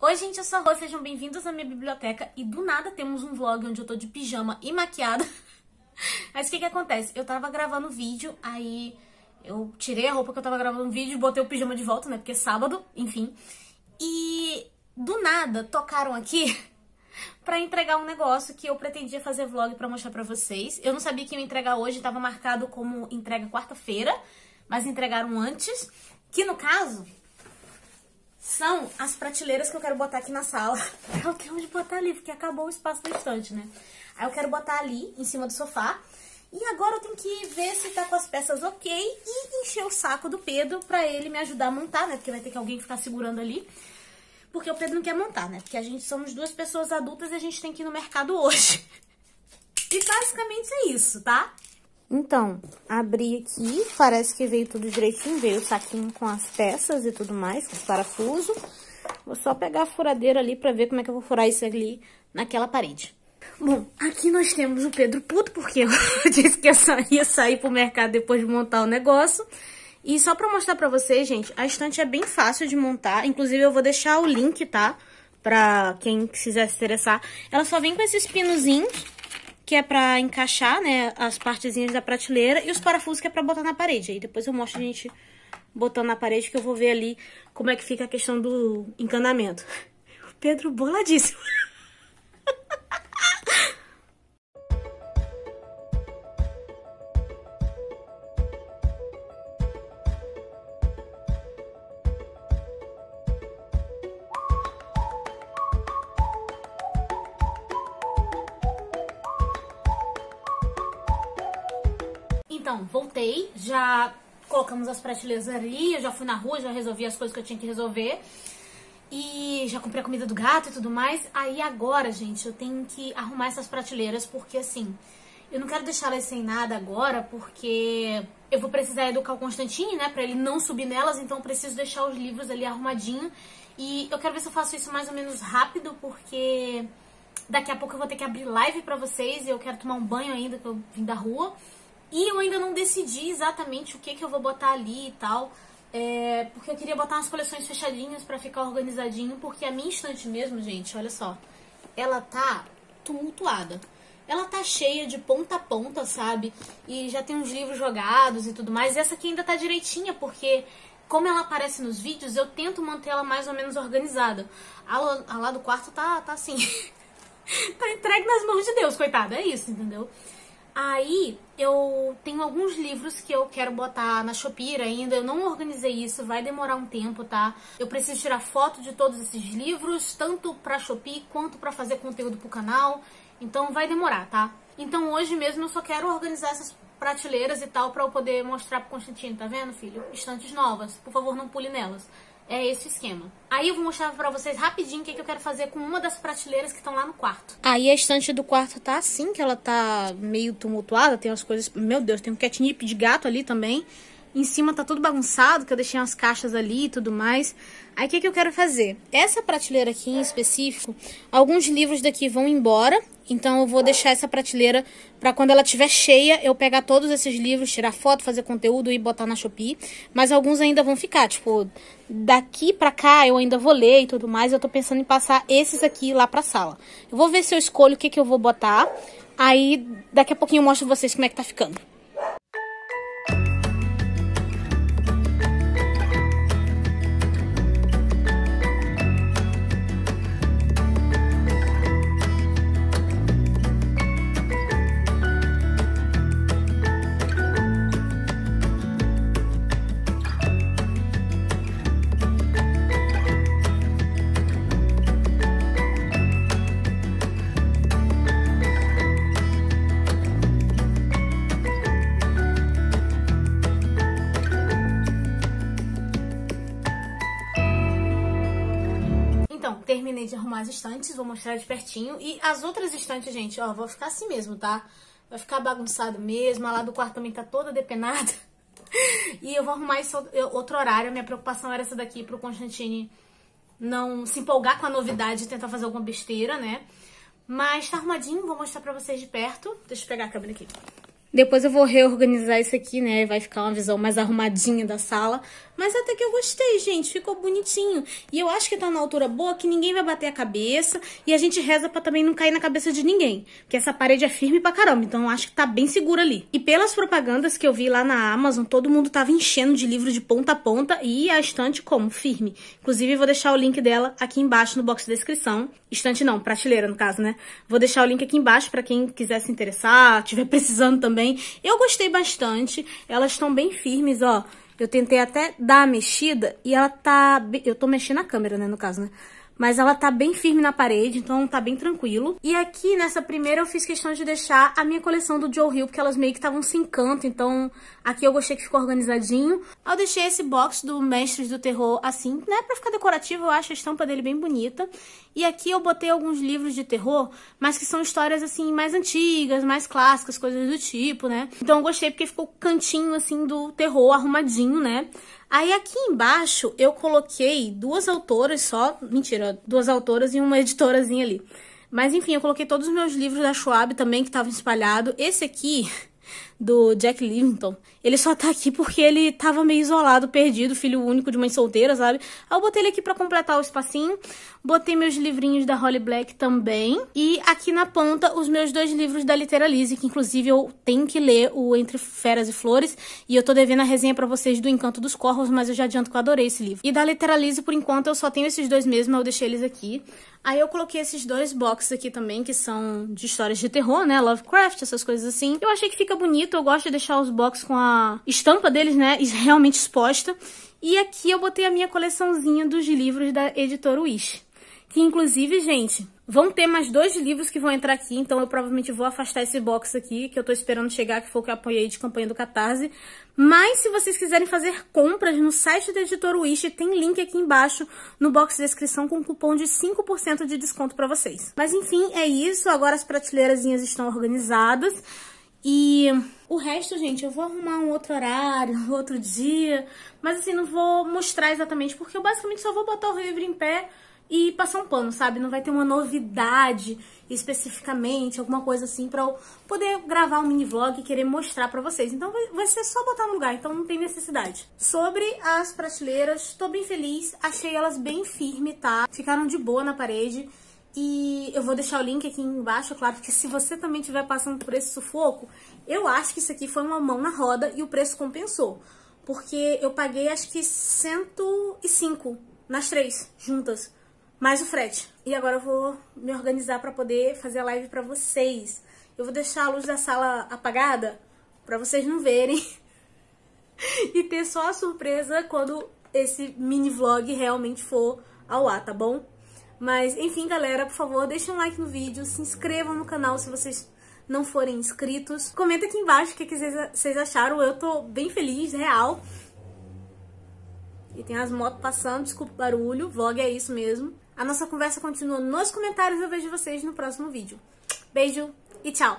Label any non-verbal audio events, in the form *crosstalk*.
Oi gente, eu sou a Rô, sejam bem-vindos à minha biblioteca e do nada temos um vlog onde eu tô de pijama e maquiada. *laughs* Mas o que que acontece? Eu tava gravando vídeo, aí eu tirei a roupa que eu tava gravando vídeo, e botei o pijama de volta, né, porque é sábado, enfim. E do nada tocaram aqui *laughs* para entregar um negócio que eu pretendia fazer vlog para mostrar para vocês. Eu não sabia que ia entregar hoje, tava marcado como entrega quarta-feira, mas entregaram antes, que no caso são as prateleiras que eu quero botar aqui na sala. *laughs* É eu tenho onde botar ali, porque acabou o espaço da estante, né? Aí eu quero botar ali, em cima do sofá. E agora eu tenho que ver se tá com as peças ok e encher o saco do Pedro pra ele me ajudar a montar, né? Porque vai ter que alguém ficar segurando ali. Porque o Pedro não quer montar, né? Porque a gente somos duas pessoas adultas e a gente tem que ir no mercado hoje. *laughs* E basicamente é isso, tá? Então, abri aqui, parece que veio tudo direitinho, veio o saquinho com as peças e tudo mais, com os parafusos. Vou só pegar a furadeira ali pra ver como é que eu vou furar isso ali naquela parede. Bom, aqui nós temos o Pedro puto, porque *laughs* eu disse que eu ia sair pro mercado depois de montar o negócio. E só pra mostrar pra vocês, gente, a estante é bem fácil de montar. Inclusive, eu vou deixar o link, tá? Pra quem quiser se interessar. Ela só vem com esses pinozinhos que é pra encaixar, né, as partezinhas da prateleira, e os parafusos que é pra botar na parede. Aí depois eu mostro a gente botando na parede, que eu vou ver ali como é que fica a questão do encanamento. O *laughs* Pedro boladíssimo. então, voltei, já colocamos as prateleiras ali, eu já fui na rua, já resolvi as coisas que eu tinha que resolver. E já comprei a comida do gato e tudo mais. Aí agora, gente, eu tenho que arrumar essas prateleiras, porque assim, eu não quero deixar elas sem nada agora, porque eu vou precisar educar o Constantine, né, pra ele não subir nelas, então eu preciso deixar os livros ali arrumadinho. E eu quero ver se eu faço isso mais ou menos rápido, porque daqui a pouco eu vou ter que abrir live pra vocês e eu quero tomar um banho ainda, que eu vim da rua. E eu ainda não decidi exatamente o que, que eu vou botar ali e tal. É, porque eu queria botar umas coleções fechadinhas para ficar organizadinho, porque a minha estante mesmo, gente, olha só, ela tá tumultuada. Ela tá cheia de ponta a ponta, sabe? E já tem uns livros jogados e tudo mais. E essa aqui ainda tá direitinha, porque como ela aparece nos vídeos, eu tento manter ela mais ou menos organizada. A, a lá do quarto tá, tá assim. *laughs* tá entregue nas mãos de Deus, coitada. É isso, entendeu? Aí eu tenho alguns livros que eu quero botar na Shopee ainda. Eu não organizei isso, vai demorar um tempo, tá? Eu preciso tirar foto de todos esses livros, tanto pra Shopee quanto pra fazer conteúdo pro canal. Então vai demorar, tá? Então hoje mesmo eu só quero organizar essas prateleiras e tal pra eu poder mostrar pro Constantino, tá vendo, filho? Estantes novas, por favor não pule nelas. É esse esquema. Aí eu vou mostrar pra vocês rapidinho o que, que eu quero fazer com uma das prateleiras que estão lá no quarto. Aí a estante do quarto tá assim, que ela tá meio tumultuada, tem umas coisas... Meu Deus, tem um catnip de gato ali também. Em cima tá tudo bagunçado, que eu deixei umas caixas ali e tudo mais. Aí o que, que eu quero fazer? Essa prateleira aqui em específico, alguns livros daqui vão embora então eu vou deixar essa prateleira para quando ela estiver cheia, eu pegar todos esses livros, tirar foto, fazer conteúdo e botar na Shopee. Mas alguns ainda vão ficar, tipo, daqui pra cá eu ainda vou ler e tudo mais. Eu tô pensando em passar esses aqui lá pra sala. Eu vou ver se eu escolho o que, que eu vou botar. Aí daqui a pouquinho eu mostro pra vocês como é que tá ficando. terminei de arrumar as estantes, vou mostrar de pertinho. E as outras estantes, gente, ó, vou ficar assim mesmo, tá? Vai ficar bagunçado mesmo, a lá do quarto também tá toda depenada. *laughs* e eu vou arrumar esse outro horário, minha preocupação era essa daqui pro Constantine não se empolgar com a novidade e tentar fazer alguma besteira, né? Mas tá arrumadinho, vou mostrar pra vocês de perto. Deixa eu pegar a câmera aqui. Depois eu vou reorganizar isso aqui, né? Vai ficar uma visão mais arrumadinha da sala. Mas até que eu gostei, gente. Ficou bonitinho. E eu acho que tá na altura boa que ninguém vai bater a cabeça. E a gente reza pra também não cair na cabeça de ninguém. Porque essa parede é firme pra caramba. Então eu acho que tá bem segura ali. E pelas propagandas que eu vi lá na Amazon, todo mundo tava enchendo de livro de ponta a ponta. E a estante como? Firme. Inclusive, vou deixar o link dela aqui embaixo no box de descrição. Estante não, prateleira no caso, né? Vou deixar o link aqui embaixo pra quem quiser se interessar, tiver precisando também também. Eu gostei bastante. Elas estão bem firmes, ó. Eu tentei até dar a mexida e ela tá... Eu tô mexendo na câmera, né, no caso, né? mas ela tá bem firme na parede, então tá bem tranquilo. E aqui nessa primeira eu fiz questão de deixar a minha coleção do Joe Hill, porque elas meio que estavam sem canto, então aqui eu gostei que ficou organizadinho. Eu deixei esse box do Mestres do Terror assim, né, pra ficar decorativo, eu acho a estampa dele bem bonita. E aqui eu botei alguns livros de terror, mas que são histórias assim mais antigas, mais clássicas, coisas do tipo, né. Então eu gostei porque ficou cantinho assim do terror arrumadinho, né. Aí aqui embaixo eu coloquei duas autoras só, mentira, duas autoras e uma editorazinha ali. Mas enfim, eu coloquei todos os meus livros da Schwab também que estavam espalhados. Esse aqui do Jack Livington, ele só tá aqui porque ele tava meio isolado, perdido, filho único de mãe solteira, sabe? Aí eu botei ele aqui para completar o espacinho, botei meus livrinhos da Holly Black também, e aqui na ponta os meus dois livros da Literalize, que inclusive eu tenho que ler o Entre Feras e Flores, e eu tô devendo a resenha para vocês do Encanto dos Corvos, mas eu já adianto que eu adorei esse livro. E da Literalize, por enquanto, eu só tenho esses dois mesmo, eu deixei eles aqui. Aí eu coloquei esses dois boxes aqui também, que são de histórias de terror, né? Lovecraft, essas coisas assim. Eu achei que fica bonito eu gosto de deixar os box com a estampa deles, né, realmente exposta. E aqui eu botei a minha coleçãozinha dos livros da editora Wish. Que inclusive, gente, vão ter mais dois livros que vão entrar aqui, então eu provavelmente vou afastar esse box aqui, que eu tô esperando chegar, que foi o que eu apoiei de campanha do Catarse. Mas se vocês quiserem fazer compras no site da Editora Wish, tem link aqui embaixo no box de descrição com cupom de 5% de desconto pra vocês. Mas enfim, é isso, agora as prateleirazinhas estão organizadas. E o resto, gente, eu vou arrumar um outro horário, *laughs* outro dia. Mas assim, não vou mostrar exatamente, porque eu basicamente só vou botar o livro em pé e passar um pano, sabe? Não vai ter uma novidade especificamente, alguma coisa assim, pra eu poder gravar um mini vlog e querer mostrar pra vocês. Então vai ser só botar no lugar, então não tem necessidade. Sobre as prateleiras, tô bem feliz, achei elas bem firme, tá? Ficaram de boa na parede. E eu vou deixar o link aqui embaixo, claro, porque se você também estiver passando por esse sufoco, eu acho que isso aqui foi uma mão na roda e o preço compensou. Porque eu paguei acho que 105 nas três juntas, mais o frete. E agora eu vou me organizar para poder fazer a live para vocês. Eu vou deixar a luz da sala apagada para vocês não verem *laughs* e ter só a surpresa quando esse mini vlog realmente for ao ar, tá bom? Mas, enfim, galera, por favor, deixem um like no vídeo, se inscrevam no canal se vocês não forem inscritos. Comenta aqui embaixo o que, é vocês acharam, eu tô bem feliz, real. E tem as motos passando, desculpa o barulho, vlog é isso mesmo. A nossa conversa continua nos comentários, eu vejo vocês no próximo vídeo. Beijo e tchau!